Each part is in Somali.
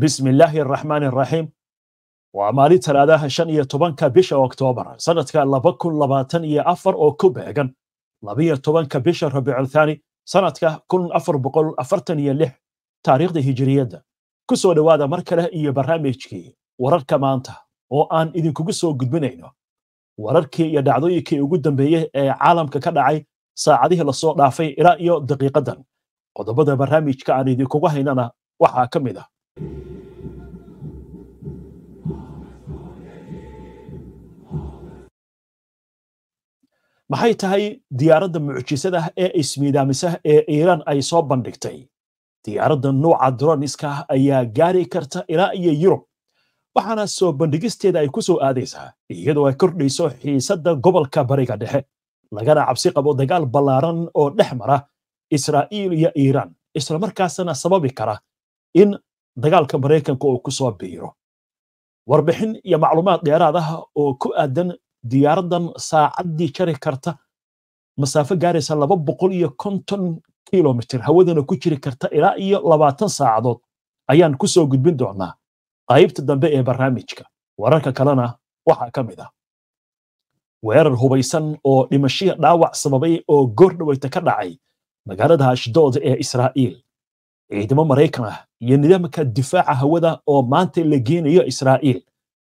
bismi illaahi araxmaan araxiim waa maalinta aadaha shan iyo tobanka bisha oktoobar sanadka laba kun labaatan iyo afar oo ku beegan labiyo tobanka bisha rabiiculthani sanadka kun afar boqol afartan iyo lix taariikhda hijiriyadda ku soo dhowaada mar kale iyo barnaamijkii wararka maanta oo aan idinkugu soo gudbinayno wararkii iyo dhacdooyinkii ugu dambeeyey ee caalamka ka dhacay saacadihii lasoo dhaafay ilaa iyo daqiiqaddan qodobada barnaamijka aan idinkugu haynana waxaa ka mid ah maxay tahay diyaaradda mucjisadah ee ismiidaamisah ee iiraan ay soo bandhigtay diyaaradda nuuca droniskaah ayaa gaari karta ilaa iyo yurub waxaana soo bandhigisteeda ay ku soo aadaysaa iyadoo ay kordhayso xiisadda gobolka bariga dhexe lagana cabsi qabo dagaal ballaaran oo dhex mara israa'iil iyo iiraan islamarkaasna sababi kara in dagaalka maraykanka uu ku soo biiro warbixin iyo macluumaad dheeraad ah oo ku aadan diyaaraddan saacaddii jari karta masaafo gaaraysa laba boqol iyo konton kilomitr hawadana ku jiri karta ilaa iyo labaatan saacadood ayaan ku soo gudbin doonaa qaybta dambe ee barnaamijka wararka kalena waxaa ka mid ah weerar hubaysan oo dhimashiya dhaawac sababay oo goor goordhawayta ka dhacay magaalada ashdood ee israa'iil ciidamo maraykan ah iyo nidaamka difaaca hawada oo maanta la geenayo israa'iil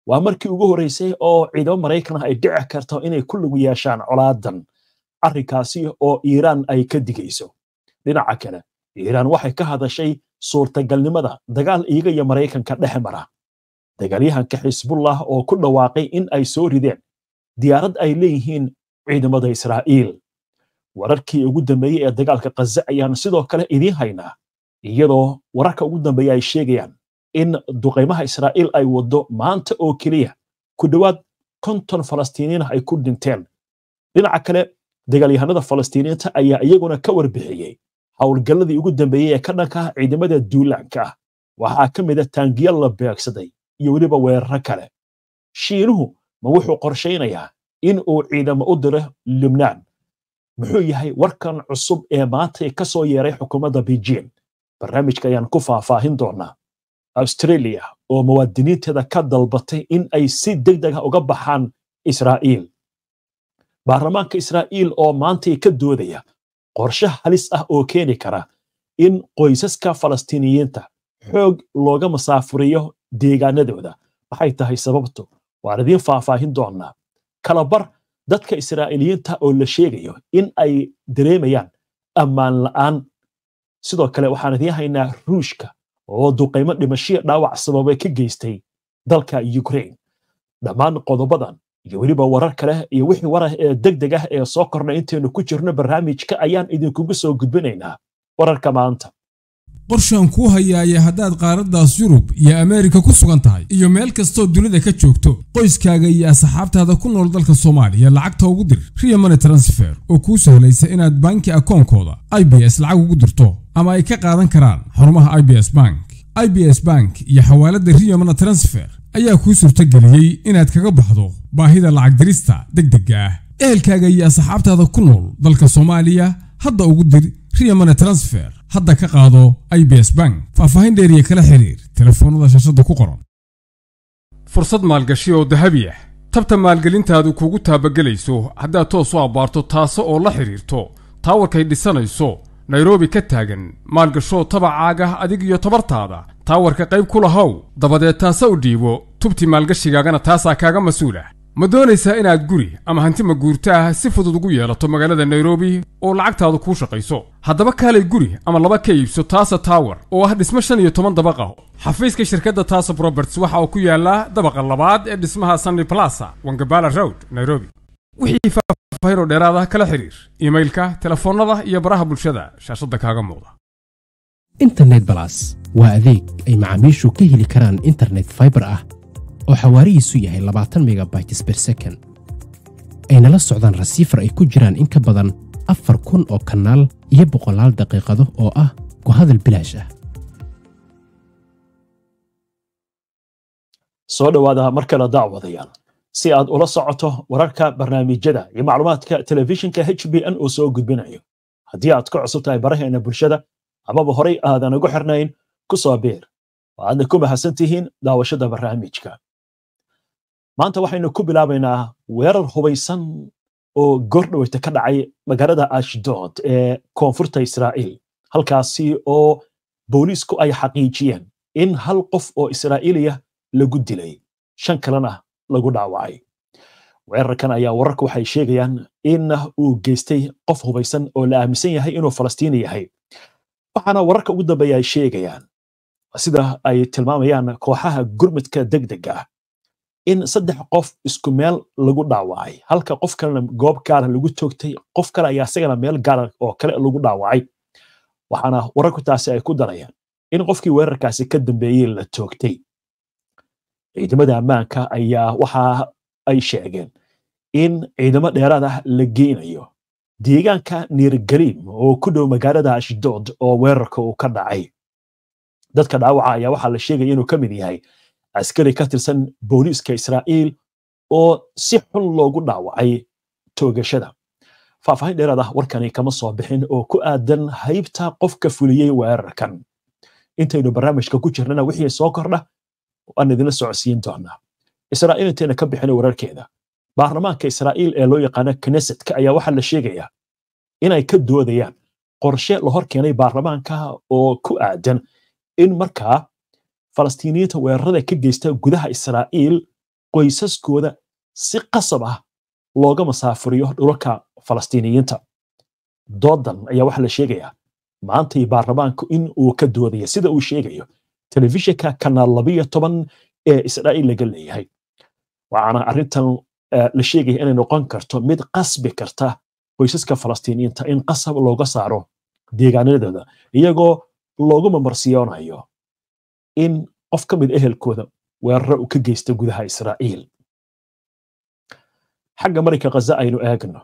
waa markii ugu horeysay oo ciidamo maraykana ay dhici karto inay ku lugu yeeshaan colaadan arrinkaasi oo iiraan ay ka digayso dhinaca kale iiraan waxay ka hadashay suurtagalnimada dagaal iyaga iyo maraykanka dhex mara dagaalyahanka xisbullah oo ku dhawaaqay in ay soo rideen diyaarad ay leeyihiin ciidamada israa'iil wararkii ugu dambeeyey ee dagaalka kaza ayaan sidoo kale idiin haynaa iyadoo wararka ugu dambeeya ay sheegayaan in duqaymaha israa'iil ay waddo maanta oo keliya ku dhowaad konton falastiiniyiinah ay ku dhinteen dhinaca kale dagaalyahanada falastiiniinta ayaa iyaguna ka warbixiyey howlgalladii ugu dambeeyey ee ka dhanka ah ciidamada duulaanka ah waxaa ka mid a taangiya la beegsaday iyo weliba weeraro kale shiinuhu ma wuxuu qorshaynayaa in uu ciidamo u diro libnaan muxuu yahay warkan cusub ee maantay ka soo yeeray xukuumadda beijing barnaamijka ayaan ku faahfaahin doonaa australia oo muwaadiniinteeda ka dalbatay in ay si deg deg ah uga baxaan israa'iil baarlamaanka israa'iil oo maantay ka doodaya qorshe halis ah oo keeni kara in qoysaska falastiiniyiinta xoog looga masaafuriyo deegaanadooda maxay tahay sababtu waan idiin faahfaahin doonnaa kalabar dadka israa'iiliyiinta oo la sheegayo in ay dareemayaan ammaan la'aan sidoo kale waxaan idiin haynaa ruushka oo duqaymo dhimashiya dhaawac sababay ka geystay dalka ukraine dhammaan qodobadan iyo weliba warar kale iyo wixii warah ee deg deg ah ee soo kornay intaynu ku jirno barnaamijka ayaan idinkugu soo gudbinaynaa wararka maanta qorshaan kuu hayaaya haddaad qaaraddaas yurub iyo ameerika ku sugan tahay iyo meel kastoo dunida ka joogto qoyskaaga iyo asxaabtaada ku nool dalka soomaaliya lacagta ugu dir riya transfer oo kuu sahlaysa inaad banki akoonkooda i b s lacag ugu dirto ama ay ka qaadan karaan xarumaha i b s bank i b s bank iyo xawaaladda rio mana transfer ayaa kuu suurtageliyey inaad kaga baxdo baahida lacag dirista deg dega ah ehelkaaga iyo asxaabtaada ku nool dalka soomaaliya hadda ugu dir rio mana transfer hadda ka qaado i b s bank faahfaahin dheeriya kala xiriir telefoonada shashadda ku qoran fursad maalgashi oo dahabi ah tabta maalgelintaadu kuugu taabagelayso haddaad toos u abbaarto taase oo la xidhiirto taawarkay dhisanayso nairobi ka taagan maalgasho tabacaaga ah adig iyo tabartaada taawarka qayb ku lahow dabadeed taasa u dhiibo tubti maalgashigaagana taasaa kaaga mas-uul ah ma doonaysaa inaad guri ama hanti maguurto ah si fudud ugu yeelato magaalada nairobi oo lacagtaadu kuu shaqayso haddaba kaalay guri ama laba ka iibso taasa taawar oo ah dhismo shan iyo toban dabaqa ah. xafiiska shirkadda taasab roberts waxa uu ku yaallaa dabaqa labaad ee dhismaha sunny blasa wangabala road nairobi wixii faahfaahinoo dheeraada ah kala xiriir iimailka telefoonada iyo baraha bulshada shaashadda kaaga muuqda internet balas waa adeeg ay macaamiishu ka heli karaan internet faibar ah oo xawaarihiisu yahay labaatan megabaytes ber second ayna la socdaan rasiifar ay ku jiraan in ka badan afar kun oo kanaal iyo boqolaal daqiiqado oo ah ku hadal bilaash ah soo dhowaada markale daacwadayaal si aad ula socoto wararka barnaamijyada iyo macluumaadka telefishinka h b n oo soo gudbinayo haddii aad ka cusub tahay baraheena bulshada amaba horay aadan ugu xirnayn ku soo biir oo aadna ku mahadsan tihiin daawashada barnaamijka maanta waxaynu ku bilaabaynaa weerar hubaysan oo goordhaweyta ka dhacay magaalada ashdood ee koonfurta israa'iil halkaasi oo booliisku ay xaqiijiyeen in hal qof oo israa'iiliya lagu dilay shan kalena lagu dhaawacay weerarkan ayaa wararku waxay sheegayaan in uu geystay qof hubaysan oo la aaminsan yahay inuu falastiini yahay waxaana wararka ugu dambeeya ay sheegayaan sida ay tilmaamayaan kooxaha gurmudka degdega ah in saddex qof isku meel lagu dhaawacay halka qof kalena goob gaara ah lagu toogtay qof kale ayaa isagana meel gaara ah oo kale lagu dhaawacay waxaana wararku taasi ay ku darayaan in qofkii weerarkaasi ka dambeeyey la toogtay ciidamada ammaanka ayaa waxa ay sheegeen in ciidamo dheeraad ah la geynayo deegaanka niirgaliim oo ku dhow magaalada ashdood oo weerarka uu ka dhacay dadka dhaawaca ayaa waxaa la sheegaya inuu ka mid yahay askari ka tirsan booliiska israa'iil oo si xun loogu dhaawacay toogashada faahfaahin dheeraad ah warkani kama soo bixin oo ku aadan haybta qofka fuliyey weerarkan intaynu barnaamijka ku jirnana wixii soo kordha aan idinla socodsiin doonaa israa'iil intayna ka bixina wararkeeda baarlamaanka israa'iil ee loo yaqaano knesetka ayaa waxaa la sheegayaa inay ka doodayaan qorshe la hor keenay baarlamaanka oo ku aadan in markaa falastiiniyiinta weerarada ka geysta gudaha israa'iil qoysaskooda si qasab ah looga masaafuriyo dhulalka falastiiniyiinta doodan ayaa waxaa la sheegayaa maantay baarlamaanku in uu ka doodayo sida uu sheegayo telefishinka kanaal labiyo toban ee israa'iil laga leeyahay waxaana arrintan eh, la sheegaya inay noqon karto mid qasbi karta qoysaska falastiiniyiinta in qasab looga saaro deegaanadooda iyagoo loogu mamarsiiyoonayo in qof ka mid ehelkooda weeraro uu ka geysta gudaha israa'iil xagga marayka khaza aynu eegno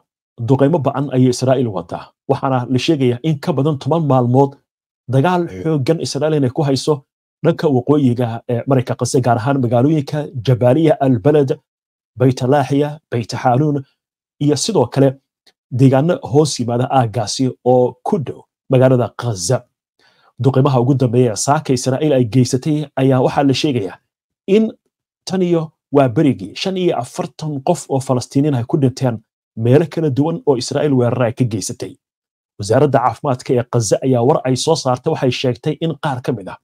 duqaymo ba'an ayay israa'iil wadaa waxaana la sheegayaa in ka badan toban maalmood dagaal xooggan israa'iil inay ku hayso dhanka waqooyiga ee maraykanka qase gaar ahaan magaalooyinka jabaliya albaled baytalaaxiya baytaxaanuun iyo sidoo kale deegaano hoos yimaada aagaasi oo ku dhow magaalada khaza duqimaha ugu dambeeya ee saaka israa'iil ay geysatay ayaa waxaa la sheegayaa in tan iyo waa berigii shan iyo afartan qof oo falastiiniin ay ku dhinteen meelo kala duwan oo israa'iil weerara ay ka geysatay wasaaradda caafimaadka ee khaza ayaa war ay soo saartay waxay sheegtay in qaar ka mid ah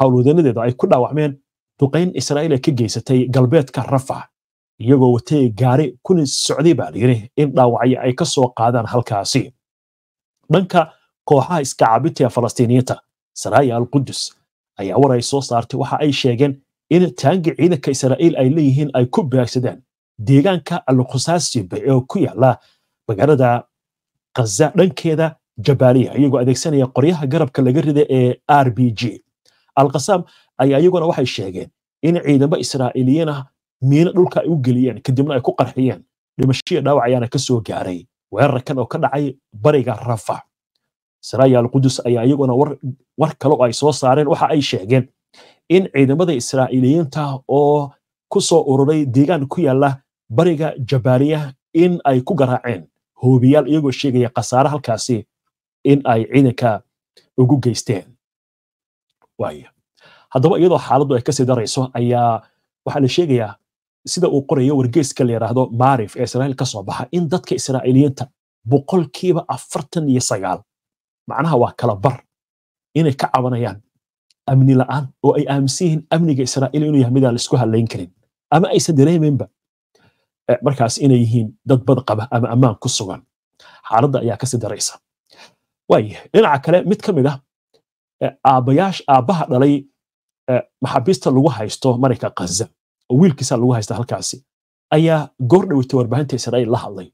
howlwadanadeedu ay ku dhaawacmeen duqayn israiil ee ka geysatay galbeedka rafa iyagoo watay gaari kuna socday baa layidhi in dhaawacyo ay ka soo qaadaan halkaasi dhanka kooxaha iska cabinta ee falastiiniyiinta saraaya alqudus ayaa war ay soo saartay waxa ay sheegeen in taangi ciidanka israa'iil ay leeyihiin ay ku baagsadaan deegaanka alkhusaasib ee ku yaala magaalada khaza dhankeeda jabaaliya iyagoo adeegsanaya qoryaha garabka laga rida ee r b g alkhasaam ayaa iyaguna waxay sheegeen in ciidamo israa'iiliyiin ah miino dhulka ay u geliyeen kadibna ay ku qarxiyeen dhimashiya dhaawac ayaana kasoo soo gaaray weerarkan oo ka dhacay bariga rafa saraaya alqudus ayaa iyaguna war kale oo ay soo saareen waxa ay sheegeen in ciidamada israa'iiliyiinta oo ku soo ururay deegaan ku yaalla bariga jabaaliya in ay ku garaaceen hoobiyaal iyagoo sheegaya khasaare halkaasi in ay ciidanka ugu geysteen waaya haddaba iyadoo xaaladdu ay kasii darayso ayaa waxaa la sheegayaa sida uu qorayo wargeeska la yidhaahdo maarif ee israa'iil ka baxa in dadka israa'iiliyiinta boqolkiiba afartan iyo sagaal macnaha waa kala bar inay ka cabanayaan amni aan oo ay aaminsan amniga israa'iil inuu yahay midaan laisku halayn karin ama aysan dareemeynba eh, markaas inay yihiin dad bad qaba ama ammaan ku sugan xaaladda ayaa kasii daraysa waaya dhinaca kale mid ka mid ah aabayaasha aabbaha dhalay maxaabiista lagu haysto marayka kaza oo wiilkiisa lagu haysta halkaasi ayaa goor dhaweytay warbaahinta israa'iil la hadlay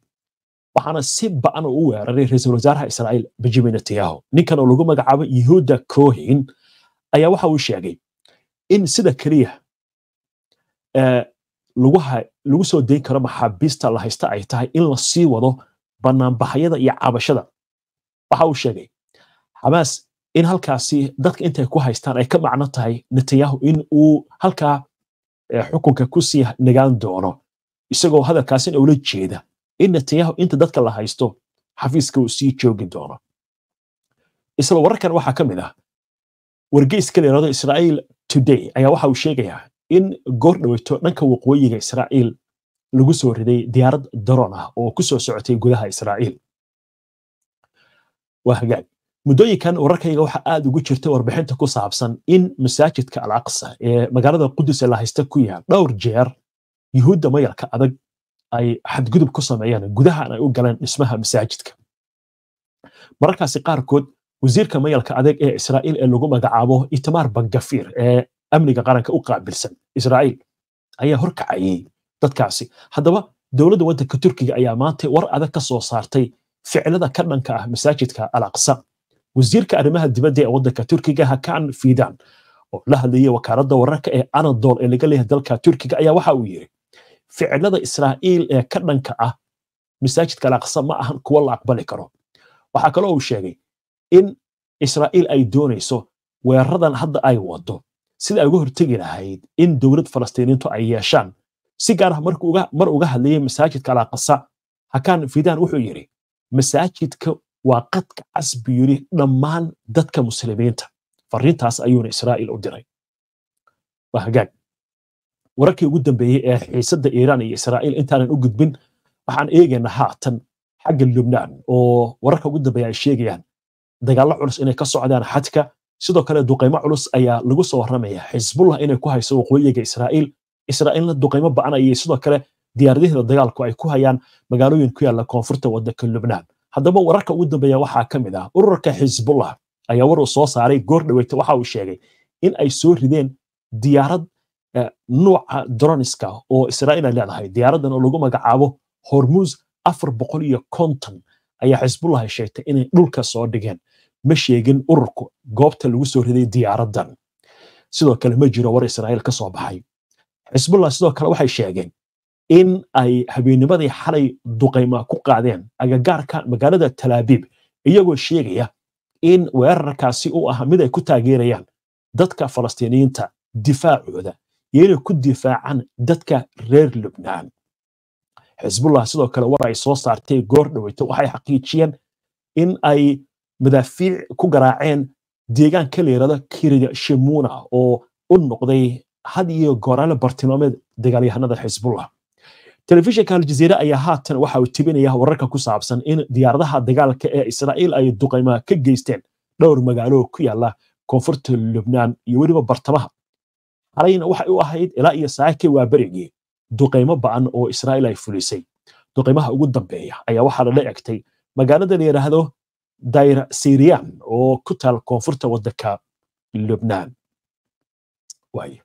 waxaana si ba'an oo u weeraray ra-iisul wasaaraha israa'iil benjamin netanyahu ninkan oo lagu magacaabo yahuuda kohin ayaa waxa uu sheegay in sida keliya lagu soo dayn karo maxaabiista la haysta ay tahay in lasii wado banaanbaxyada iyo cabashada waxa uu sheegay xamaas in halkaasi dadka intay ku haystaan ay ka macno tahay netanyahu in uu halkaa eh, xukunka kusii nagaan doono isagoo hadalkaasin ula jeeda in netanyahu inta dadka la haysto xafiiska uu sii joogi doono isla wararkan waxaa ka mid ah wargeyska layirahdo israa'iil today ayaa waxa uu sheegayaa in goor dhoweyto dhanka waqooyiga israa'iil lagu soo riday diyaarad daroon ah oo kusoo soo socotay gudaha israa'iil waa hagaag muddooyinkan wararkayga waxa aad ugu jirta warbixinta ku saabsan in masaajidka alcaqsa ee magaalada qudus ee lahaysta ku yaal dhowr jeer yuhuudda mayalka adag ay xadgudub ku sameeyeen gudahan ay u galeen dhismaha masaajidka mararkaasi qaarkood wasiirka mayalka adag ee israa'iil ee lagu magacaabo itamaar bangafiir ee amniga qaranka u qaabilsan israa'iil ayaa horkacayey dadkaasi haddaba dowladda waddanka turkiga ayaa maanta war adag ka soo saartay ficilada ka dhanka ah masaajidka alaqsa wasiirka arrimaha dibadda ee waddanka turkiga hakan fiidan oo la hadlayay wakaaladda wararka ee anadol ee laga leeyahay dalka turkiga ayaa waxa uu yidhi ficilada israa'iil ee ka dhanka ah masaajidka alaqsa ma ahan kuwo la aqbali karo waxaa kaloo uu sheegay in israa'iil ay doonayso weeraradan hadda ay wado sida ay uga hortegi lahayd in dowlad falastiiniintu ay yeeshaan si gaar ah mar uga hadlayay masaajidka alaqasa hakan fiidan wuxuu yiri masaajidka waa qadka cas buu yidhi dhammaan dadka muslimiinta fariintaas ayuuna israa'iil u diray waa hagaag wararkii ugu dambeeyey ee xiisadda iiraan iyo israa'iil intaanan u gudbin waxaan eegaynaa haatan xagga lubnaan oo wararka ugu dambeeya ay sheegayaan dagaallo culus inay ka socdaan xadka sidoo kale duqaymo culus ayaa lagu soo warramaya xisbullah inay ku hayso waqooyiga israa'iil israa'iilna duqaymo ba'an ayay sidoo kale diyaaradaheeda dagaalku ay ku hayaan magaalooyin ku yaalla koonfurta waddanka lubnaan haddaba wararka ugu dambeeya waxaa ka mid ah ururka xisbullah ayaa war uu soo saaray goor dhaweyta waxa uu sheegay in ay soo rideen diyaarad eh, nuuca ah, droniska oo israa'iil ay leedahay diyaaradan oo lagu magacaabo hormuz afar boqol iyo konton ayaa xisbullah ay sheegtay inay dhulka soo dhigeen ma sheegin ururku goobta lagu soo riday diyaaradan sidoo kale ma jiro war israa'iil ka baxay xisbullah sidoo kale waxay sheegeen in ay habeennimadii xalay duqayma ku qaadeen agagaarka magaalada talaabiib iyagoo sheegaya in weerarkaasi u ahaa mid ay ku taageerayaan dadka falastiiniyiinta difaacooda iyo inay ku difaacaan dadka reer lubnaan xisbullah sidoo kale war ay soo saartay goor dhaweyta waxay xaqiijiyeen in ay madaafiic ku garaaceen deegaanka layirahdo kirida shemuna oo u noqday had iyo gooraale bartilmaameed dagaalyahanada xisbullah telefishinka aljaziira ayaa haatan waxa uu tibinaya wararka ku saabsan in diyaaradaha dagaalka ee israa'iil ay duqaymaa ka geysteen dhowr magaalo ku yaala koonfurta lubnaan iyo weliba bartamaha halayna waxay u ahayd ilaa iyo saake waa berigii duqaymo ba'an oo israa'iil ay fulisay duqaymaha ugu dambeeya ayaa waxaa lala egtay magaalada la yidhaahdo dayr siriyaan oo ku taal koonfurta waddanka lubnaan waaye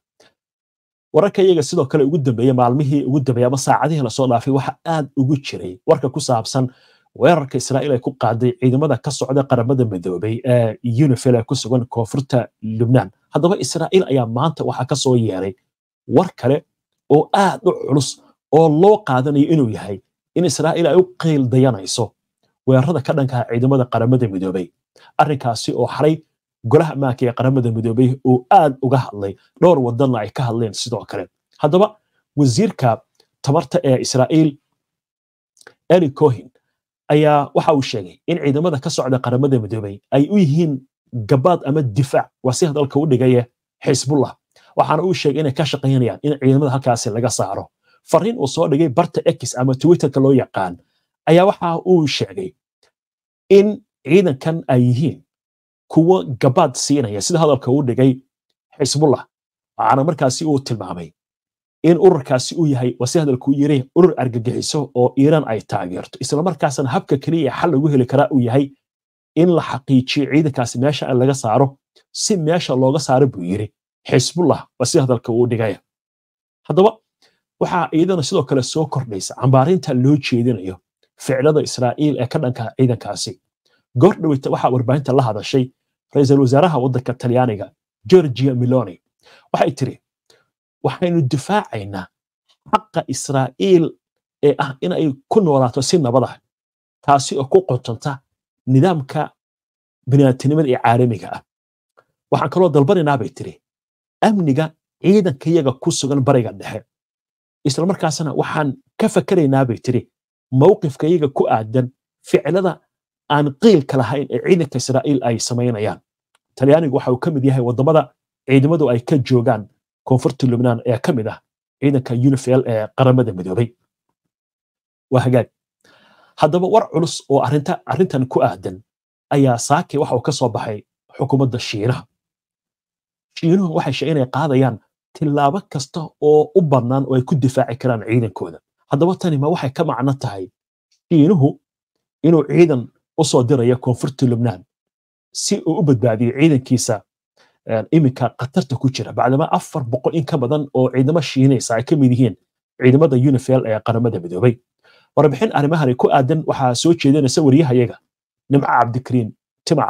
wararkayaga sidoo kale ugu dambeeye maalmihii ugu dambeeye ama saacadihii lasoo dhaafay waxa aad ugu jiray warka ku saabsan weerarka israa'iil ay ku qaaday ciidamada ka socda qaramada midoobay ee unifil ee ku sugan koonfurta lubnaan haddaba israa'iil ayaa maanta waxaa ka yeeray war kale oo aad u culus oo loo qaadanayo inuu yahay in israa'iil ay u qiil dayanayso weerarada ka dhankaha ciidamada qaramada midoobay arrinkaasi oo xalay golaha ammaanka ee qaramada midoobay uu aad uga hadlay dhowr wadanna ay ka hadleen sidoo kale haddaba wasiirka tabarta ee israa'iil eli cohin ayaa waxa uu sheegay in ciidamada ka socda qaramada midoobay ay u yihiin gabaad ama difaac waa si hadalka u dhigaye xisbullah waxaana uu sheegay inay ka shaqaynayaan in ciidamada halkaasi laga saaro fariin uu soo dhigay barta ex ama twitterka loo yaqaan ayaa waxa uu sheegay in ciidankan ay yihiin kuwa gabaad siinaya sida hadalka uu dhigay xisbullah waxaana markaasi uu tilmaamay in ururkaasi uu yahay wasi hadalkuu yiri urur argagixiso oo iiraan ay taageerto islamarkaasna habka keliya xal lagu heli karaa uu yahay in la xaqiijiyo ciidankaasi meesha laga saaro si meesha looga saaro buu yiri xisbullah waa hadalka uu dhigaya haddaba waxaa iyadana sidoo kale soo kordhaysa cambaarinta loo jeedinayo ficlada israa'iil ee ka dhanka ciidankaasi goor dhaweyta waxaa warbaahinta la hadashay ra-iisul wasaaraha waddanka talyaaniga georgia miloni waxay tiri waxaynu difaacaynaa xaqa israa'iil ee ah inay ku noolaato si nabadah taasi oo ku qontanta nidaamka biniaadtinimada ee caalamiga ah waxaan kaloo dalbanaynaa bay tiri amniga ciidankayaga ku sugan bariga dhexe islamarkaasna waxaan ka fakaraynaa bay tiri mawqifkayaga ku aadan ficilada aan qiilka lahayn ee ciidanka israa'iil ay samaynayaan talyaanigu waxa uu ka mid yahay waddamada ciidamadu ay ka joogaan koonfurta lubnaan ee ka mid ah ciidanka unifel ee qaramada midoobay waa hagaag haddaba war culus oo arinta arrintan ku aadan ayaa saake waxa uu ka baxay xukuumadda shiinaha shiinuhu waxay sheeg qaadayaan tillaabo kasta oo u bannaan oo ay ku difaaci karaan ciidankooda haddaba tani ma waxay ka macno tahay shiinuhu inuu ciidan usoo diraya koonfurta lubnaan si uu u badbaadiyo ciidankiisa iminka khatarta ku jira bacdama afar boqol in ka badan oo ciidamo shiinaysa ay ka mid yihiin ciidamada unifel ee qaramada midoobay warbixin arrimahani ku aadan waxaa soo jeedinaysa wariyahayaga nimco cabdikariin tima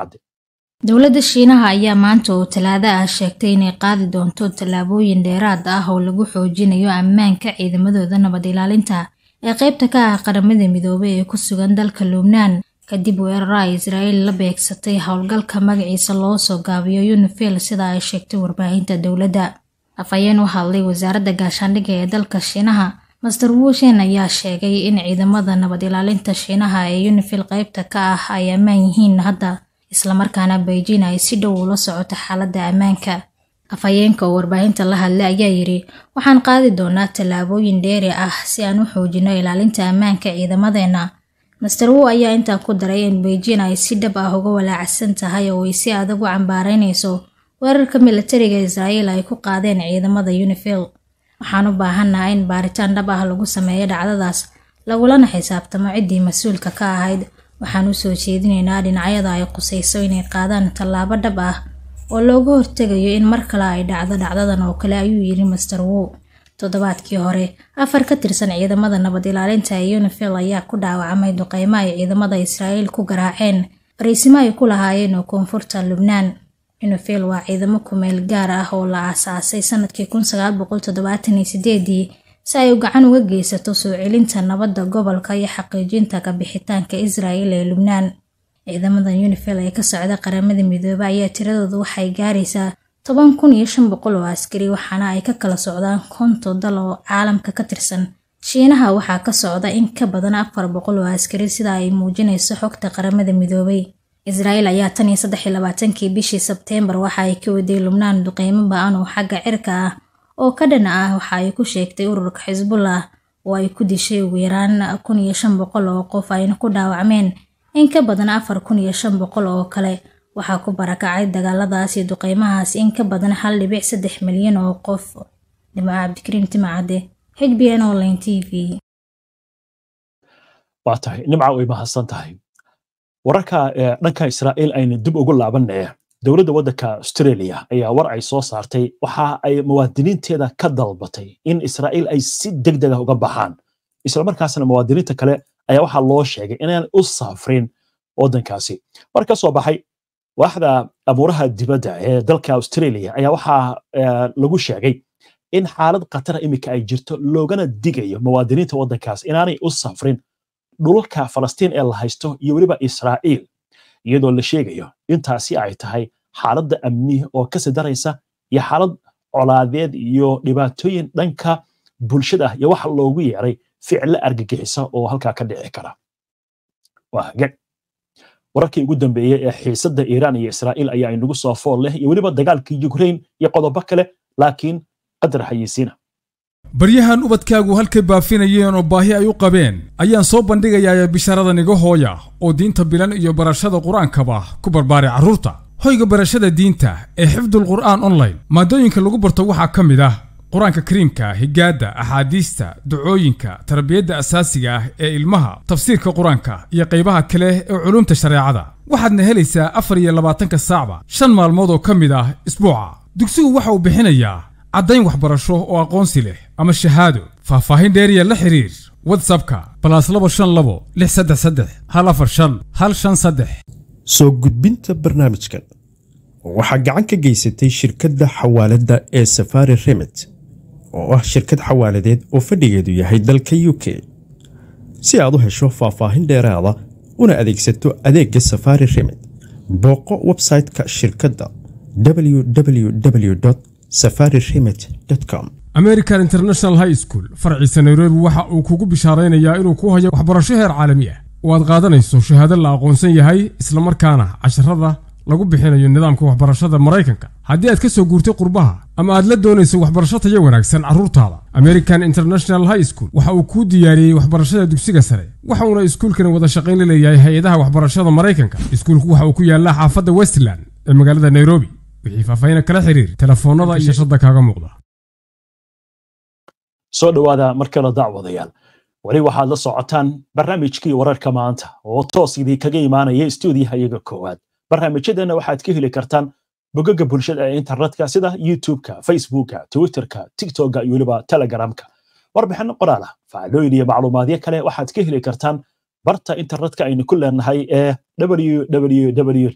dowladda shiinaha ayaa maanta oo talaada ah sheegtay inay qaadi doonto tallaabooyin dheeraad ah oo lagu xoojinayo ammaanka ciidamadooda nabad ilaalinta ee qaybta ka ah qaramada midoobay ee ku sugan dalka lubnaan kadib weeraraha israa'iil la beegsatay howlgalka magaciisa loo soo gaabiyo yunifil sida ay sheegtay warbaahinta dowladda afhayeen u hadlay wasaaradda gaashaandhigga ee dalka shiinaha master wushen ayaa sheegay in ciidamada nabad ilaalinta shiinaha ee yunifil qaybta ka ah ay ammaan yihiin hadda islamarkaana beijin ay si dhow ula socoto xaaladda ammaanka afhayeenka oo warbaahinta la hadlay ayaa yidhi waxaan qaadi doonaa tallaabooyin dheeri ah si aan u xoojino ilaalinta ammaanka ciidamadeena master wo ayaa intaa ku daray in beijin ay si dhab ah uga walaacsan tahay oo ay si adag u cambaaraynayso weerarka milatariga israa'iil ay ku qaadeen ciidamada unifil waxaan u baahannaha in baaritaan dhab ah lagu sameeyo dhacdadaas lagulana xisaabtamo ciddii mas-uulka ka ahayd waxaan usoo jeedinaynaa dhinacyada ay qusayso inay qaadaan tallaabo dhab ah oo looga hortegayo in mar kale ay dhacdo dhacdadan oo kale ayuu yiri master wo toddobaadkii hore afar ka tirsan ciidamada nabad ilaalinta ee unifil ayaa ku dhaawacmay duqeymo ay ciidamada israa'iil ku garaaceen fariisimo ay ku lahaayeen oo koonfurta lubnaan unifil waa ciidamo kumeel gaar ah oo la aasaasay sanadkii si ay gacan uga geysato soo celinta nabadda gobolka iyo xaqiijinta kabixitaanka israa'il ee lubnaan ciidamada unifil ee ka socda qaramada midoobe ayaa tiradoodu waxay gaaraysaa toban kun iyo shan boqol oo askari waxaana ay ka kala socdaan konto dal oo caalamka ka tirsan shiinaha waxaa ka socda in ka badan afar boqol oo askari sida ay muujinayso xogta qaramada midoobay israel ayaa tan iyo saddex iyo labaatankii bishii sebteembar waxa ay ka waday lubnaan duqeymo ba-an oo xagga cirka ah oo ka dhana ah waxa ay ku sheegtay ururka xisbullah oo ay ku dishay ugu yaraan kun iyo shan boqol oo qof ayna ku dhaawacmeen in ka badan afar kun iyo shan boqol oo kale waxaa ku barakacay dagaaladaasi duqeymahaas in ka badan hal dhibic saddex milyan oo qof dhimaca cabdikariim timacadde h b n online t v waa tahay nimca way mahadsan tahay wararka dhanka israa'iil ayna dib ugu laabanee dowladda waddanka australia ayaa war ay soo saartay waxa ay muwaadiniinteeda ka dalbatay in israa'iil ay si deg dega ah uga baxaan islamarkaasna muwaadiniinta kale ayaa waxaa loo sheegay inaan u safrin waddankaasi war ka soo baxay waaxda abuuraha dibadda ee dalka australia ayaa waxaa eh, lagu sheegay in xaalad khatara iminka ay jirto loogana digayo muwaadiniinta waddankaas inaanay u safrin dhulka falastiin ee la haysto iyo weliba israa'iil iyadoo la sheegayo intaasi ay tahay xaaladda amni oo kasi daraysa iyo xaalad colaadeed iyo dhibaatooyin dhanka bulshada ah iyo waxa loogu yeeray ficlo argagixisa oo halkaa ka dhici kara waa hagag wararkii ugu dambeeyey ee xiisadda iiraan iyo israa'iil ayaa inagu soo fool leh iyo weliba dagaalka yukrain iyo qodobo kale laakiin qadar xayeysiina ah. baryahan ubadkaagu halkay baafinayeen oo baahi ay u qabeen ayaan soo bandhigayaa bishaarada niga hooya oo diinta bilan iyo barashada qur-aankaba ku barbaaray carruurta hoyga barashada diinta ee xifdulqur'aan online maadooyinka lagu barto waxaa ka mid ah qur-aanka kariimka higaadda axaadiista ducooyinka tarbiyadda asaasiga ah ee ilmaha tafsiirka qur-aanka iyo qaybaha kale ee culumta shareecada waxaadna helaysaa afar iyo labaatanka saacba shan maalmood oo ka mid ah isbuuca dugsigu waxa uu bixinayaa caddayn waxbarasho oo aqoonsi leh ama shahaado faah-faahin dheeriya la xiriir watsapka balaas labo shan labo lix saddex saddex hal afar shan hal shan saddex soo gudbinta barnaamijkan waxaa gacan ka geysatay shirkadda xawaaladda ee safari remit oo ah shirkad xawaaladeed oo fadhigeedu yahay dalka u k si aad u hesho faahfaahin dheeraada una adeegsato adeega safari remit booqo website-ka shirkadda www safari remit com american international high school farciisa nairobi waxa uu kugu bishaaraynayaa inuu ku hayo waxbarasho heer caalami ah oo aad qaadanayso shahaado la aqoonsan yahay islamarkaana casharada lagu bixinayo nidaamka waxbarashada maraykanka haddii aad ka soo guurtay qurbaha ama aad la doonayso waxbarasho tayo wanaagsan carruurtaada american international high school waxa uu kuu diyaariyey waxbarashada dugsiga sare waxa uuna iskuulkana wada shaqayn la leeyahay hay-adaha waxbarashada maraykanka iskuulku waxa uu ku yaallaa xaafadda westland ee magaalada nairobi wixii faafayna kala xiriir telefoonada iyo shashada kaaga muuqda soo dhowaada mar kale daacwadayaal weli waxaad la socotaan barnaamijkii wararka maanta oo toos idinkaga imaanaya stuudiyaha iyaga koowaad barnaamijyadana waxaad ka heli kartaan bogaga bulshada ee internetka sida youtubeka facebooka twitterka tiktoka iyo weliba telegramka warbixin qoraal ah iyo macluumaadyo kale waxaad ka heli kartaan barta internetka aynu ku leenahay ee www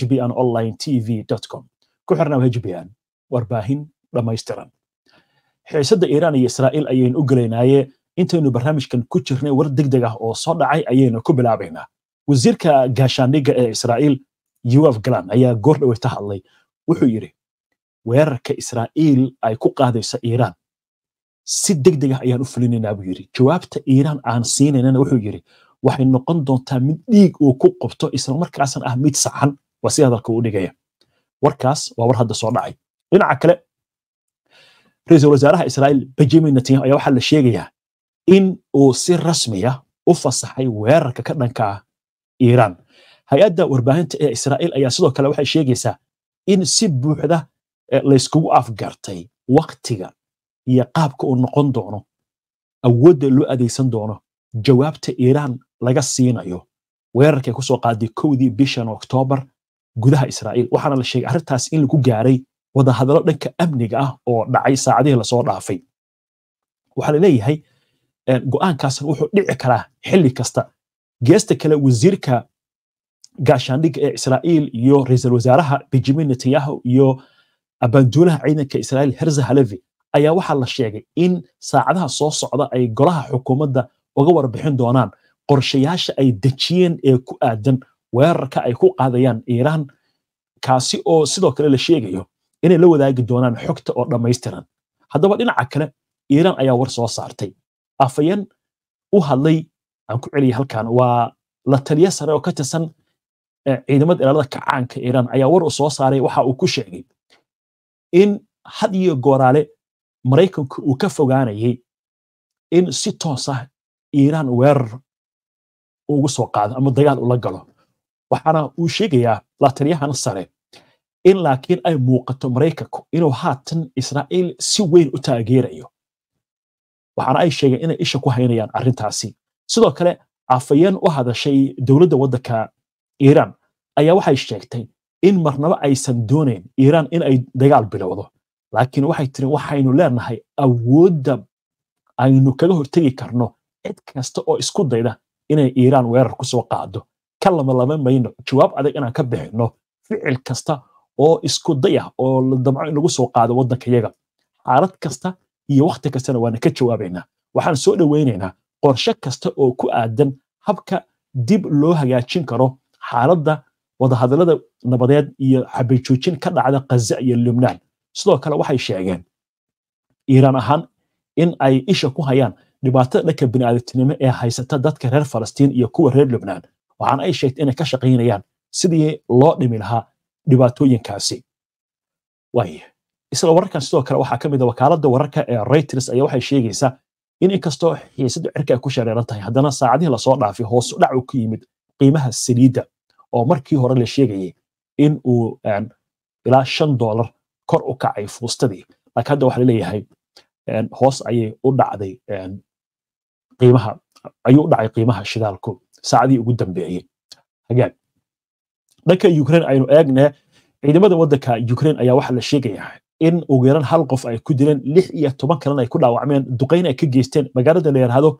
hbn online tv com ku xirnaa hbn warbaahin dhammaystiran xiisadda iiraan iyo israa'iil ayaynu u gelaynaayee intaynu barnaamijkan ku jirnay war deg deg ah oo soo dhacay ayaynu ku bilaabaynaa wasiirka gaashaandhigga ee israa'iil yoaf galan ayaa goor dhaweyta hadlay wuxuu yidhi weerarka israa'iil ay ku qaadayso iiraan si deg deg ah ayaan u fulinaynaa buu yidhi jawaabta iiraan aan siinaynana wuxuu yidhi waxay noqon doontaa mid dhiig uu ku qubto islamarkaasna ah mid saxan waa si hadalka uu dhigaya warkaas waa war hadda soo dhacay dhinaca kale ra-iisul wasaaraha israa'iil benjamin netanyahu ayaa waxaa la sheegayaa in uu si rasmiya ah u fasaxay weerarka ka dhankaa ah iiraan hay-adda warbaahinta ee israa'iil ayaa sidoo kale waxay sheegaysaa in si buuxda eh, layskugu afgartay waktiga iyo qaabka uu noqon doono awoodda loo adeegsan doono jawaabta iiraan laga siinayo weerarkay kusoo qaaday kowdii bishan oktoobar gudaha israa'iil waxaana la sheegay arrintaas in lagu gaaray wadahadallo dhanka amniga ah oo dhacay saacadihii lasoo dhaafay waxaa la leeyahay eh, go'aankaasna wuxuu dhici karaa xilli kasta geesta kale wasiirka gaashaandhigga ee israa'iil iyo ra-iisul wasaaraha benjamin netanyahu iyo abaanduunaha ciidanka israa'iil herza halevi ayaa waxaa la sheegay in saacadaha soo socda ay golaha xukuumadda uga warbixin doonaan qorshayaasha ay dejiyeen ee ku aadan weerarka ay ku qaadayaan iiraan kaasi oo sidoo kale la sheegayo inay la wadaagi doonaan xogta oo dhammaystiran haddaba dhinaca kale iiraan ayaa war soo saartay afayan u hadlay aan ku celiya halkan waa la taliya sare oo ka tirsan eh, ciidamada ilaalada kacaanka iiraan ayaa war uu soo saaray waxa uu ku sheegay in had iyo gooraale maraykanku uu ka fogaanayay in si toos ah iiraan weerar ugu soo qaado ama dagaal ula galo waxaana uu sheegayaa lataliyahan sare in laakiin ay muuqato maraykanku inuu haatan israa'iil si weyn u taageerayo waxaana ay sheegeen inay isha ku haynayaan arrintaasi sidoo kale afayeen u hadashay dowladda waddanka iiraan ayaa waxay sheegtay in marnabo aysan doonayn iiraan inay dagaal bilowdo laakiin waxay tiri waxaynu leenahay awoodda aynu kaga hortegi karno cid kasta oo isku dayda inay iiraan weerar kusoo qaado ka lamalama mayno jawaab adag inaan ka bixinno ficil kasta oo isku dayah oo la damco in lagu soo qaado waddankayaga xaalad kasta iyo wakhti kastana waana ka jawaabaynaa waxaan soo dhowaynaynaa qorshe kasta oo ku aadan habka dib loo hagaajin karo xaaladda wadahadallada nabadeed iyo xabajoojin ka dhacda khaza iyo lubnaan sidoo kale waxay sheegeen iiraan ahaan in ay isha ku hayaan dhibaatada dhanka bini'aadantinimo ee haysata dadka reer falastiin iyo kuwa reer lubnaan waxaana ay sheegtay inay ka shaqaynayaan sidii loo dhimi lahaa dhibaatooyinkaasi isla wararkan sidoo kale waxaa ka mid a ah wakaaladda wararka ee reuters ayaa waxay sheegaysaa in inkastoo xiisadu cirka ay ku shareeran tahay haddana saacadihii lasoo dhaafay hoosu dhacu ku yimid qiimaha saliidda oo markii hore la sheegayay in uu ilaa shan doolar kor u kacay fuustadii laakiin hadda waxa laleeyahay hoos ayay u dhacday qiimaha ayuu u dhacay qiimaha shidaalku saacadihii ugu dambeeyey hagaag dhanka ukraine aynu eegnee ciidamada waddanka ukrain ayaa waxa la sheegayaa in ugu yaran hal qof ay ku dileen lix iyo toban kalena ay ku dhaawacmeen duqeyn ay ka geysteen magaalada la yidhaahdo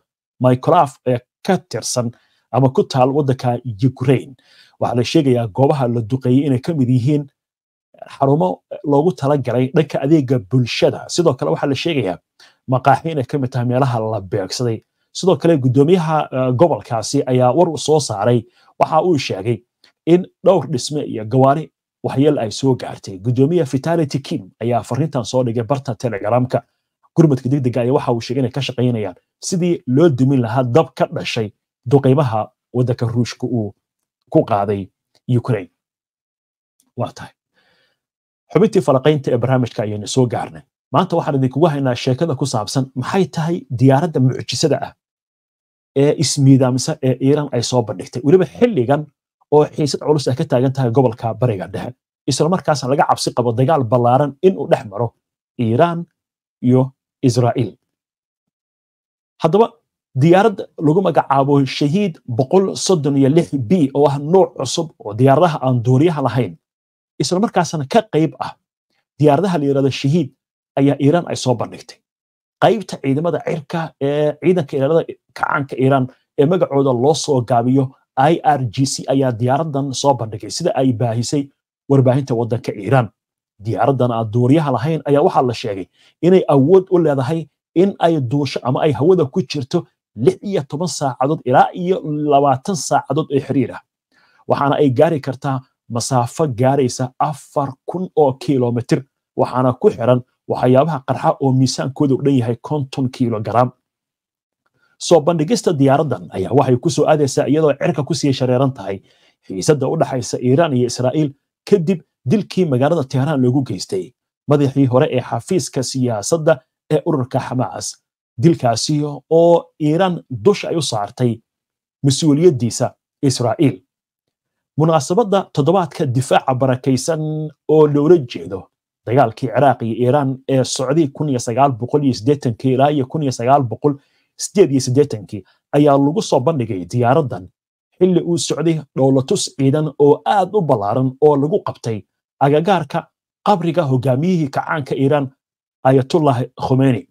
micraf ee ka tirsan ama ku taal waddanka ukraine waxaa la sheegayaa goobaha la duqeeyey inay ka mid yihiin xarumo loogu talagalay dhanka adeega bulshada sidoo kale waxaa la sheegayaa maqaaxi inay ka mid tahay meelaha la beegsaday sidoo kale guddoomiyaha gobolkaasi ayaa war soo saaray waxa uu sheegay in dhowr dhisme iyo gawaari waxyeel ay soo gaartay gudoomiya vitality kim ayaa farintan soo dhigay barta telegramka gurmadka degdega ah ayaa waxa uu sheegay inay ka shaqaynayaan sidii loo dumin lahaa dab ka dhashay duqeymaha waddanka ruushka uu ku qaaday ukraine waa tahay xubintii falaqaynta ee barnaamijka ayaynu soo gaarnay maanta waxaan idinkugu haynaa sheekada ku saabsan maxay tahay diyaaradda mucjisada ah ee ismiidaamsa ee iiraan ay soo bandhigtay weliba xilligan oo xiisad culus ay ka taagan tahay gobolka bariga dhexe islamarkaasna laga cabsi qabo dagaal ballaaran inuu dhex maro iiraan iyo israa'iil haddaba diyaarad lagu magacaabo shahiid boqol soddon iyo lix b oo ah nuuc cusub oo diyaaradaha aan dooniyaha lahayn islamarkaasna ka qayb ah diyaaradaha la yidhahdo shahiid ayaa iiraan ay soo bandhigtay qaybta ciidamada cirka ee ciidanka ilaalada kacaanka iiraan ee magacooda loo soo gaabiyo i r g c ayaa diyaaraddan soo bandhigay sida ay baahisay warbaahinta waddanka iiraan diyaaraddan aan duuriyaha lahayn ayaa waxaa la sheegay inay awood u leedahay in ay duusho ama ay hawada ku jirto lix iyo toban saacadood ilaa iyo labaatan saacadood oo xiriir ah waxaana ay gaari kartaa masaafo gaaraysa afar kun oo kilomitir waxaana ku xiran waxyaabaha qarxa oo miisaankooda u dhan yahay konton kilogaraam soo bandhigista diyaaraddan ayaa waxay ku soo aadaysaa iyadoo cirka kusii shareeran tahay xiisadda u dhaxaysa iiraan iyo israa'iil kadib dilkii magaalada teheraan loogu geystay madaxii hore ee xafiiska siyaasadda ee ururka xamaas dilkaasi oo iiraan dusha ay u saartay mas-uuliyaddiisa israa'iil munaasabadda toddobaadka difaaca barakaysan oo loola jeedo dagaalkii ciraaq iyo iiraan ee socday ilaa iyo sideed iyo siddeetankii ayaa lagu soo bandhigay diyaaraddan xilli uu socday dhowlatus ciidan oo aad u ballaaran oo lagu qabtay agagaarka qabriga hogaamiyihii kacaanka iiraan ayatullahi khomeni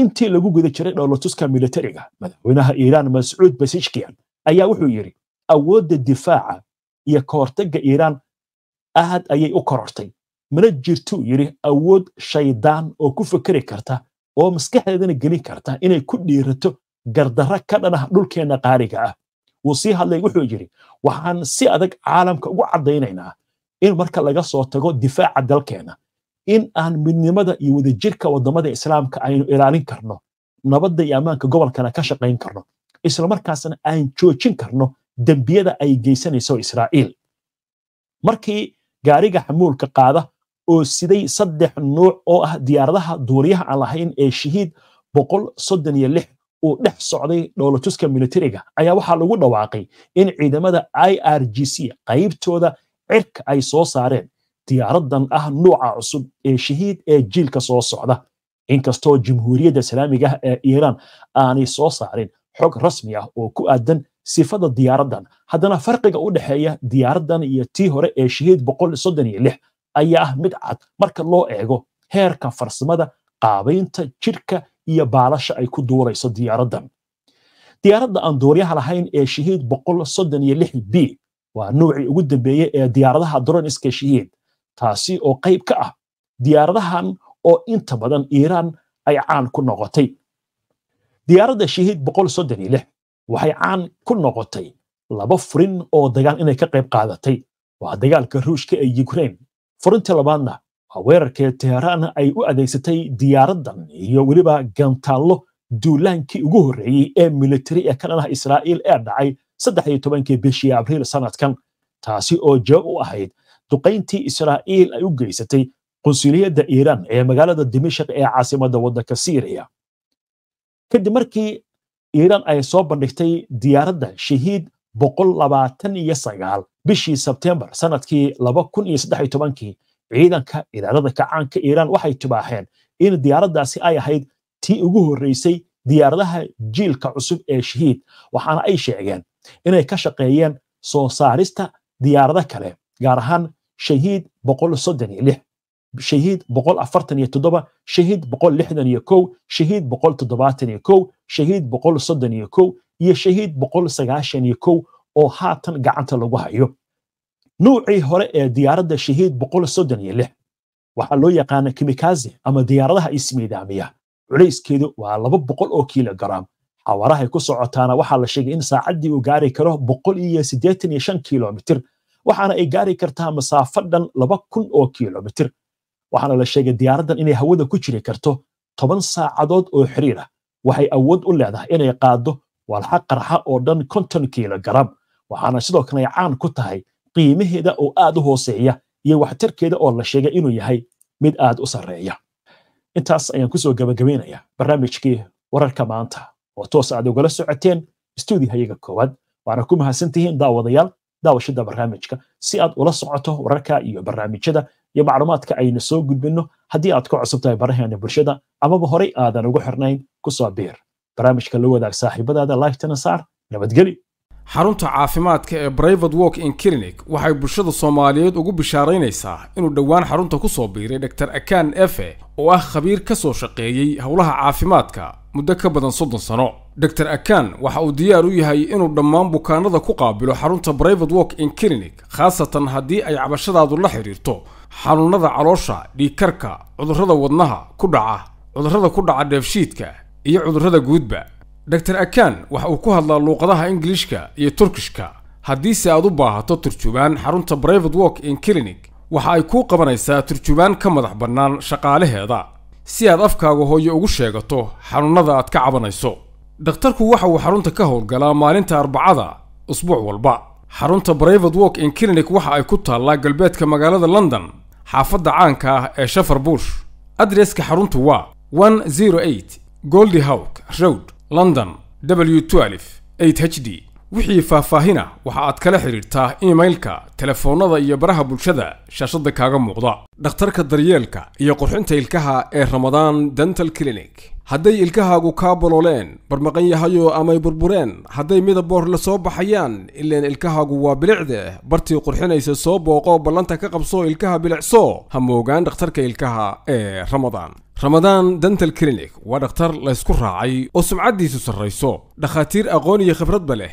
intii lagu guda jiray dhowlatuska militariga madaxweynaha iiraan mascuud basijkiyan ayaa wuxuu yidhi awoodda difaaca iyo ka iiraan aad ayay u korortay mana jirtuu yidhi awood shaydaan oo ku fekeri karta oo maskaxdeedana gelin karta inay ku dhiirato gardarra ka dhanah dhulkeenna qaaliga ah wuu sii hadlay wuxuu yidhi waxaan si adag caalamka ugu caddaynaynaa in marka laga soo tago difaaca dalkeenna in aan midnimada iyo wadajirka waddamada islaamka aynu ilaalin karno nabadda iyo ammaanka gobolkana ka shaqayn karno islamarkaasna aan joojin karno dembiyada ay geysanayso israa'iil markii gaariga xamuulka qaada oo siday saddex nuuc oo ah diyaaradaha duuriyaha aan lahayn ee shahiid boqol soddon iyo lix uu dhex socday dhoolatuska militariga ayaa waxaa lagu dhawaaqay in ciidamada i r g c qaybtooda cirka ay soo saareen diyaaradan ah nuuca cusub ee shahiid ee jiilka soo socda inkastoo jamhuuriyadda islaamiga ah ee iiraan aanay soo saarin xog rasmi ah oo ku aadan sifada diyaaraddan haddana farqiga u dhexeeya diyaaraddan iyo tii hore ee shahiid boqol soddon iyo lix ayaa ah mid cad marka loo eego heerka farsamada qaabaynta jidhka iyo baalasha ay ku duurayso diyaaraddan diyaaradda aan duuryaha lahayn ee shahiid b waa nuucii ugu dambeeye ee diyaaradaha droniska shahiid taasi oo qayb ka ah diyaaradahan oo inta badan iiraan ay caan ku noqotay diyaaradda shahiid waxay caan ku noqotay laba furin oo dagaal inay ka qayb qaadatay waa dagaalka ruushka ee yukrain furintii labaadna waa weerarkii teheraan ay u adeegsatay diyaaraddan iyo weliba gantaallo duulaankii ugu horreeyey ee militari ee kananaha israa'iil ee dhacay saddex iyo tobankii bishii abriil sanadkan taasi oo jawaab u ahayd duqayntii israa'iil ay u geysatay qunsuliyadda iiraan ee magaalada dimashik ee caasimadda waddanka siiriya kadib markii iiraan ay soo bandhigtay diyaaradda shahiid boqol labaatan iyo sagaal bishii sebtembar sanadkii laba kii ciidanka idaarada kacaanka iiraan waxay tibaaxeen in diyaaraddaasi ay ahayd tii ugu horreysay diyaaradaha jiilka cusub ee shahiid waxaana ay sheegeen inay ka shaqeeyeen soo saarista diyaarado kale gaar ahaan shahiid shahiid shahiid shahiid shahiid iyo shahiid oo haatan gacanta lagu hayo nuucii hore ee diyaaradda shahiid boqol soddon iyo lix waxaa loo yaqaana kimikazi ama diyaaradaha ismiidaamiya culayskeedu waa laba boqol oo kilogaram xawaarahay ku socotaana waxaa la sheegay in saacaddii uu gaari karo boqol iyo siddeetan iyo shan kilomitir waxaana ay gaari kartaa masaafo dhan laba kun oo kilomitir waxaana la sheegay diyaaraddan inay hawada ku jiri karto toban saacadood oo xiriir ah waxay awood u leedahay inay qaaddo walxa qarxa oo dhan konton kilogaram waxaana sidoo kale caan ku tahay qiimaheeda oo aad u hooseeya iyo waxtarkeeda oo la sheegay inuu yahay mid aad u sarreeya intaas ayaan kusoo gabagabaynayaa barnaamijkii wararka maanta oo toos aad ugala socoteen stuudihayaga koowaad waana ku mahadsan daawadayaal daawashada barnaamijka si aad ula socoto wararka iyo barnaamijyada iyo macluumaadka aynu soo gudbinno haddii aad ku cusub tahay baraheena bulshada amaba horey aadan ugu xirnayn ku biir barnaamijka la wadaag saaxiibadaada lifetana nabadgeli xarunta caafimaadka ee brivate work in clinic waxay bulshada soomaaliyeed ugu bishaaraynaysaa inuu dhowaan xarunta ku soo biiray dhotor akan efe oo ah khabiir ka soo shaqeeyey howlaha caafimaadka muddo ka badan soddon sano dor akan waxa uu diyaar u yahay inuu dhammaan bukaanada ku qaabilo xarunta brivate walk in clinic khaasatan haddii ay cabashadaadu la xidhiirto xanuunada caloosha dhiigkarka cudurrada wadnaha ku dhaca cudurrada ku dhaca dheefshiidka iyo cudurrada guudba dor akan waxa uu ku hadlaa luuqadaha ingiliishka iyo turkishka haddiise aad u baahato turjubaan xarunta brivate walk in clinic waxa ay kuu qabanaysaa turjubaan ka madax bannaan shaqaalaheeda si aad afkaaga hooyo ugu sheegato xanuunnada aad ka cabanayso dhakhtarku waxa uu xarunta ka howlgalaa maalinta arbacada usbuuc walba xarunta brivate work in clinic waxa ay ku taallaa galbeedka magaalada london xaafadda caanka ah ee shafar buush adreska xaruntu waa one zero eight goldi hawk road london w hd wixii faahfaahina waxa aad kala xidhiirtaa emailka telefoonnada iyo baraha bulshada shaashadda kaaga muuqda dhakhtarka daryeelka iyo qurxinta ilkaha ee ramadaan dental clinic hadday ilkahaagu kaa bolooleen barmaqan yahayo amay burbureen hadday midaboor la soo baxayaan ileen ilkahaagu waa bilicde bartii qurxinaysa soo booqo ballanta ka qabso ilkaha bilicso ha moogaan dhakhtarka ilkaha ee ramadaan ramadaan dental clinic waa dhakhtar laysku raacay oo sumcaddiisu sarrayso dhakhaatiir aqoon iyo khibradba leh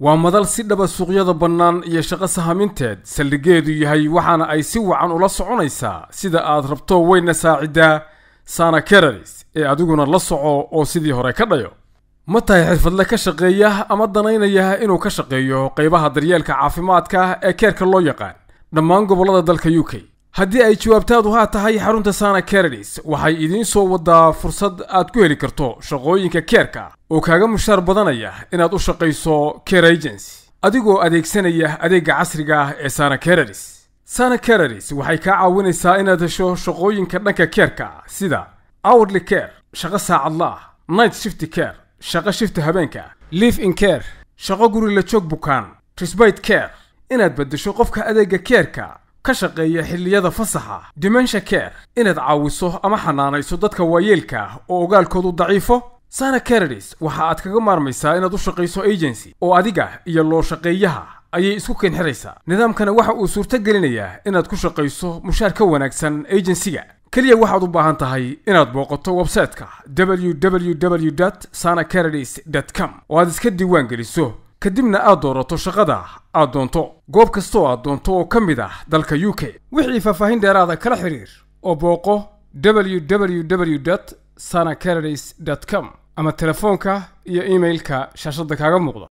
waa madal si dhaba suuqyada bannaan iyo shaqo sahaminteed saldhigeedu yahay waxaana ay si wacan ula soconaysaa sida aad rabto weyna saaciddaa sana kararis ee adiguna la soco oo sidii hore ka dhayo ma tahay xirfadle ka shaqeeya ama danaynaya inuu ka shaqeeyo qaybaha daryeelka caafimaadka ee keerka loo yaqaan dhammaan gobollada dalka u k haddii ay jawaabtaadu haa tahay xarunta sana karadis waxay idiin soo waddaa fursad aad ku heli karto shaqooyinka keerka oo kaaga mushaar badanaya inaad u shaqayso care agency adigoo adeegsanaya adeegga casriga ah ee sana karadis sana karadis waxay kaa caawinaysaa inaad hesho shaqooyinka dhanka keerka sida hourly care shaqo saacadlaah night shifty care shaqo shifta habeenka live in care shaqo guri la joog bukaan trisbite care inaad beddesho qofka adeegga keerka ka shaqeeya xilliyada fasaxa dimensha care inaad caawiso ama xanaanayso dadka waayeelka oo ogaalkoodu daciifo sara caradis waxa aad kaga maarmaysaa inaad u shaqayso agency oo adiga iyo loo shaqeeyaha ayay isku keenxiraysaa nidaamkana waxa uu suurto gelinayaa inaad ku shaqayso mushaar ka wanaagsan agensiga keliya waxaad u baahan tahay inaad booqato w www sana caradis com oo aad iska diiwaan geliso kadibna aad doorato shaqada aad doonto goob kastoo aad doonto oo ka mid ah dalka u k wixii faahfaahin dheeraada ah kala xidhiir oo booqo www sanacarades com ama telefoonka iyo iimailka shaashadda kaaga muuqdo